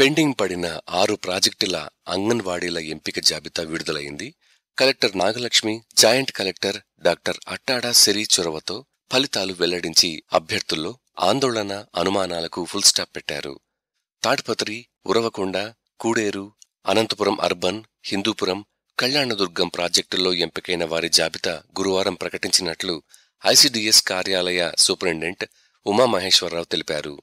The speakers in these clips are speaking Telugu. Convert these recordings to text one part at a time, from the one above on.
పెండింగ్ పడిన ఆరు ప్రాజెక్టుల అంగన్వాడీల ఎంపిక జాబితా విడుదలైంది collector Nagalakshmi joint collector doctor Attada Siri చొరవతో ఫలితాలు వెల్లడించి అభ్యర్థుల్లో ఆందోళన అనుమానాలకు ఫుల్ స్టాప్ పెట్టారు తాడ్పత్రి ఉరవకొండ కూడేరు అనంతపురం అర్బన్ హిందూపురం కళ్యాణదుర్గం ప్రాజెక్టుల్లో ఎంపికైన వారి జాబితా గురువారం ప్రకటించినట్లు ఐసీడీఎస్ కార్యాలయ సూపరింటెండెంట్ ఉమామహేశ్వరరావు తెలిపారు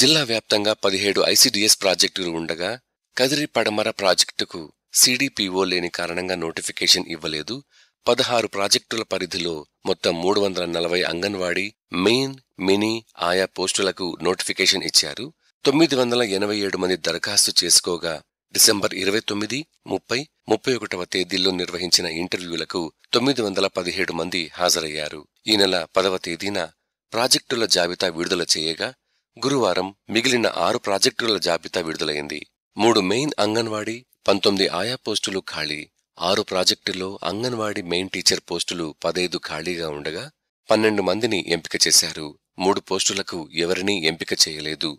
జిల్లా వ్యాప్తంగా పదిహేడు ఐసీడీఎస్ ప్రాజెక్టులు ఉండగా కదిరి పడమర ప్రాజెక్టుకు సీడీపీఓ లేని కారణంగా నోటిఫికేషన్ ఇవ్వలేదు పదహారు ప్రాజెక్టుల పరిధిలో మొత్తం మూడు వందల నలభై అంగన్వాడీ మెయిన్ మినీ ఆయా పోస్టులకు నోటిఫికేషన్ ఇచ్చారు తొమ్మిది వందల ఎనభై ఏడు మంది దరఖాస్తు చేసుకోగా డిసెంబర్ ఇరవై తొమ్మిది ముప్పై ముప్పై ఒకటవ తేదీల్లో నిర్వహించిన ఇంటర్వ్యూలకు తొమ్మిది వందల పదిహేడు మంది హాజరయ్యారు ఈ నెల పదవ తేదీన ప్రాజెక్టుల జాబితా విడుదల చేయగా గురువారం మిగిలిన ఆరు ప్రాజెక్టుల జాబితా విడుదలైంది మూడు మెయిన్ అంగన్వాడీ పంతొమ్మిది ఆయా పోస్టులు ఖాళీ ఆరు ప్రాజెక్టుల్లో అంగన్వాడీ మెయిన్ టీచర్ పోస్టులు పదైదు ఖాళీగా ఉండగా పన్నెండు మందిని ఎంపిక చేశారు మూడు పోస్టులకు ఎవరినీ ఎంపిక చేయలేదు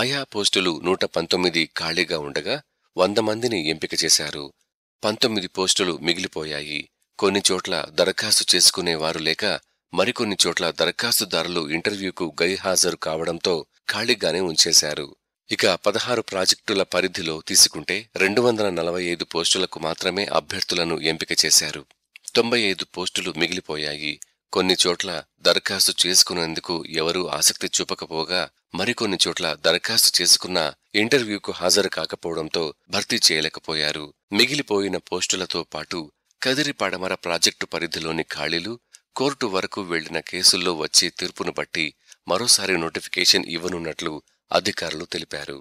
ఆయా పోస్టులు నూట పంతొమ్మిది ఖాళీగా ఉండగా వంద మందిని ఎంపిక చేశారు పంతొమ్మిది పోస్టులు మిగిలిపోయాయి కొన్ని చోట్ల దరఖాస్తు చేసుకునేవారు లేక మరికొన్ని చోట్ల దరఖాస్తుదారులు ఇంటర్వ్యూకు గైహాజరు కావడంతో ఖాళీగానే ఉంచేశారు ఇక పదహారు ప్రాజెక్టుల పరిధిలో తీసుకుంటే రెండు వందల నలభై ఐదు పోస్టులకు మాత్రమే అభ్యర్థులను ఎంపిక చేశారు తొంభై ఐదు పోస్టులు మిగిలిపోయాయి కొన్ని చోట్ల దరఖాస్తు చేసుకునేందుకు ఎవరూ ఆసక్తి చూపకపోగా మరికొన్ని చోట్ల దరఖాస్తు చేసుకున్న ఇంటర్వ్యూకు హాజరు కాకపోవడంతో భర్తీ చేయలేకపోయారు మిగిలిపోయిన పోస్టులతో పాటు కదిరిపాడమర ప్రాజెక్టు పరిధిలోని ఖాళీలు కోర్టు వరకు వెళ్లిన కేసుల్లో వచ్చే తీర్పును బట్టి మరోసారి నోటిఫికేషన్ ఇవ్వనున్నట్లు అధికారులు తెలిపారు